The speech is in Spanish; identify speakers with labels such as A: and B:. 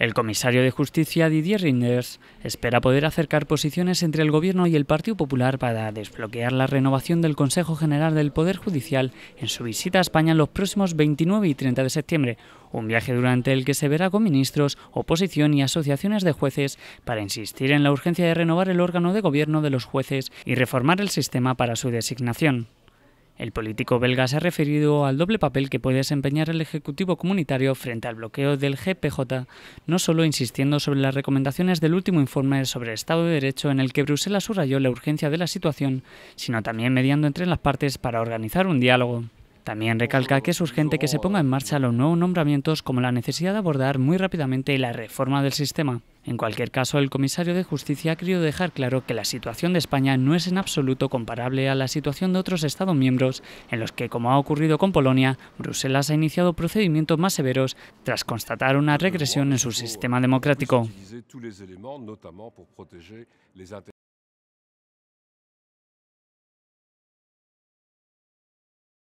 A: El comisario de Justicia Didier Rinders espera poder acercar posiciones entre el Gobierno y el Partido Popular para desbloquear la renovación del Consejo General del Poder Judicial en su visita a España los próximos 29 y 30 de septiembre, un viaje durante el que se verá con ministros, oposición y asociaciones de jueces para insistir en la urgencia de renovar el órgano de gobierno de los jueces y reformar el sistema para su designación. El político belga se ha referido al doble papel que puede desempeñar el Ejecutivo Comunitario frente al bloqueo del GPJ, no solo insistiendo sobre las recomendaciones del último informe sobre Estado de Derecho en el que Bruselas subrayó la urgencia de la situación, sino también mediando entre las partes para organizar un diálogo. También recalca que es urgente que se ponga en marcha los nuevos nombramientos como la necesidad de abordar muy rápidamente la reforma del sistema. En cualquier caso, el comisario de Justicia ha querido dejar claro que la situación de España no es en absoluto comparable a la situación de otros Estados miembros, en los que, como ha ocurrido con Polonia, Bruselas ha iniciado procedimientos más severos tras constatar una regresión en su sistema democrático.